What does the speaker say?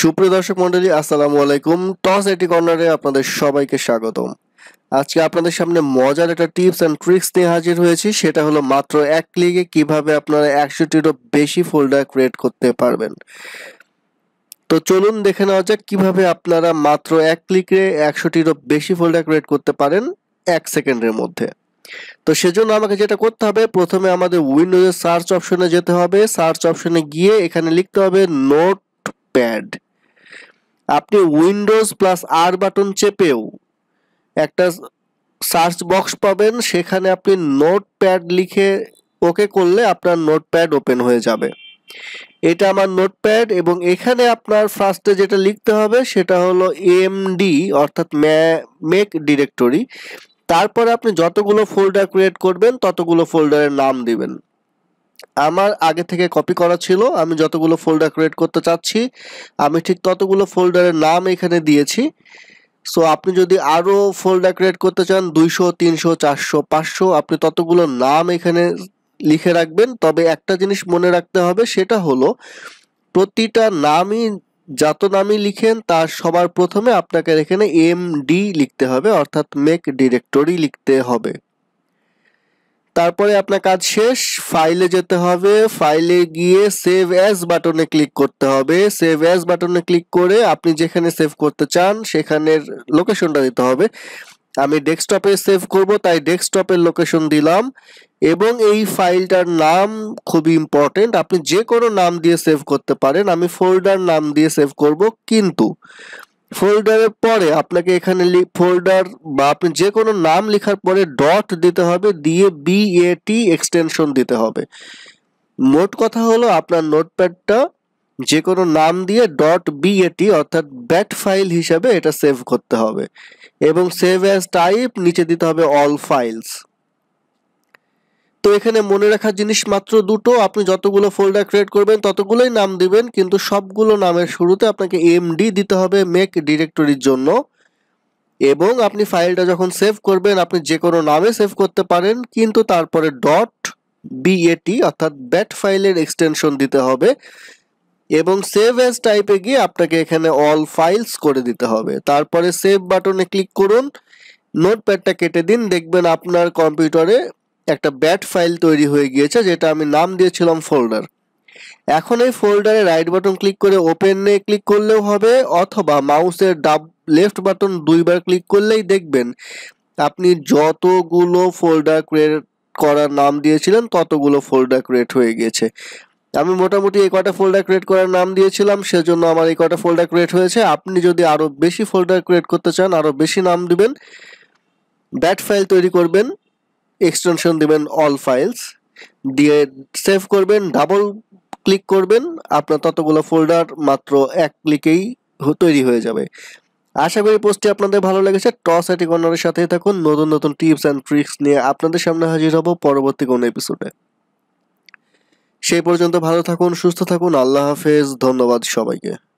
সুপ্রিয় দর্শক মন্ডলী আসসালামু আলাইকুম টস এটি কর্নারে আপনাদের সবাইকে স্বাগতম আজকে আপনাদের সামনে মজার একটা টিপস অ্যান্ড ট্রিক্স নিয়ে হাজির হয়েছি সেটা হলো মাত্র এক ক্লিকে কিভাবে আপনারা একশোটিরও বেশি ফোল্ডার ক্রিয়েট করতে পারবেন তো চলুন দেখে নেওয়া যাক কিভাবে আপনারা মাত্র এক ক্লিকে একশোটিরও বেশি ফোল্ডার ক্রিয়েট করতে পারেন এক সেকেন্ডের মধ্যে তো সেজন্য আমাকে যেটা করতে হবে প্রথমে আমাদের উইন্ডোজের সার্চ অপশনে যেতে হবে সার্চ অপশনে গিয়ে এখানে লিখতে হবে নোট প্যাড আপনি উইন্ডোজ প্লাস আর বাটন চেপেও একটা সার্চ বক্স পাবেন সেখানে আপনি নোটপ্যাড লিখে ওকে করলে আপনার নোটপ্যাড ওপেন হয়ে যাবে এটা আমার নোটপ্যাড এবং এখানে আপনার ফার্স্টে যেটা লিখতে হবে সেটা হলো এমডি অর্থাৎ মেক ডিরেক্টরি তারপরে আপনি যতগুলো ফোল্ডার ক্রিয়েট করবেন ততগুলো ফোল্ডারের নাম দিবেন আমার আগে থেকে কপি করা ছিল আমি যতগুলো ফোল্ডার ক্রিয়েট করতে চাচ্ছি আমি ঠিক ততগুলো ফোল্ডারের নাম এখানে দিয়েছি সো আপনি যদি আরও ফোল্ডার ক্রিয়েট করতে চান দুইশো তিনশো চারশো পাঁচশো আপনি ততগুলো নাম এখানে লিখে রাখবেন তবে একটা জিনিস মনে রাখতে হবে সেটা হলো প্রতিটা নামই যত নামই লিখেন তার সবার প্রথমে আপনাকে এখানে এম ডি লিখতে হবে অর্থাৎ মেক ডিরেক্টরি লিখতে হবে তারপরে আপনার কাজ শেষ ফাইলে যেতে হবে ফাইলে গিয়ে সেভ অ্যাজ বাটনে ক্লিক করতে হবে সেভ অ্যাজ বাটনে ক্লিক করে আপনি যেখানে সেভ করতে চান সেখানের লোকেশনটা দিতে হবে আমি ডেস্কটপে সেভ করব তাই ডেস্কটপের লোকেশন দিলাম এবং এই ফাইলটার নাম খুবই ইম্পর্টেন্ট আপনি যে কোনো নাম দিয়ে সেভ করতে পারেন আমি ফোল্ডার নাম দিয়ে সেভ করব কিন্তু ফোল্ডারের পরে আপনাকে এখানে ফোল্ডার বা আপনি যে কোনো নাম লেখার পরে ডট দিতে হবে দিয়ে বিএটি এক্সটেনশন দিতে হবে মোট কথা হলো আপনার নোটপ্যাডটা যে কোনো নাম দিয়ে ডট বিএটি অর্থাৎ ব্যাট ফাইল হিসাবে এটা সেভ করতে হবে এবং সেভ অ্যাজ টাইপ নিচে দিতে হবে অল ফাইলস তো এখানে মনে রাখার জিনিস মাত্র দুটো আপনি যতগুলো ফোল্ডার ক্রিয়েট করবেন ততগুলোই নাম দিবেন কিন্তু সবগুলো নামের শুরুতে আপনাকে এমডি দিতে হবে মেক ডিরেক্টরির জন্য এবং আপনি ফাইলটা যখন সেভ করবেন আপনি যে কোনো নামে সেভ করতে পারেন কিন্তু তারপরে ডট বিএটি অর্থাৎ ব্যাট ফাইলের এক্সটেনশন দিতে হবে এবং সেভ অ্যাজ টাইপে গিয়ে আপনাকে এখানে অল ফাইলস করে দিতে হবে তারপরে সেভ বাটনে ক্লিক করুন নোটপ্যাডটা কেটে দিন দেখবেন আপনার কম্পিউটারে একটা ব্যাট ফাইল তৈরি হয়ে গিয়েছে যেটা আমি নাম দিয়েছিলাম ফোল্ডার এখন এই ফোল্ডারে রাইট বাটন ক্লিক করে ওপেনে ক্লিক করলেও হবে অথবা মাউসের ডাব লেফট বাটন দুইবার ক্লিক করলেই দেখবেন আপনি যতগুলো ফোল্ডার ক্রিয়েট করার নাম দিয়েছিলেন ততগুলো ফোল্ডার ক্রিয়েট হয়ে গেছে আমি মোটামুটি এই কটা ফোল্ডার ক্রিয়েট করার নাম দিয়েছিলাম সেজন্য আমার এই কটা ফোল্ডার ক্রিয়েট হয়েছে আপনি যদি আরও বেশি ফোল্ডার ক্রিয়েট করতে চান আরও বেশি নাম দিবেন ব্যাট ফাইল তৈরি করবেন এক্সটেনশন দিবেন অল ফাইলস দিয়ে সেভ করবেন ডাবল ক্লিক করবেন আপনার ততগুলো ফোল্ডার মাত্র এক ক্লিকেই তৈরি হয়ে যাবে আশা করি পোস্টটি আপনাদের ভালো লেগেছে টস এটি কর্নারের সাথে থাকুন নতুন নতুন টিপস অ্যান্ড ট্রিক্স নিয়ে আপনাদের সামনে হাজির হব পরবর্তী কোনো এপিসোডে সেই পর্যন্ত ভালো থাকুন সুস্থ থাকুন আল্লাহ হাফেজ ধন্যবাদ সবাইকে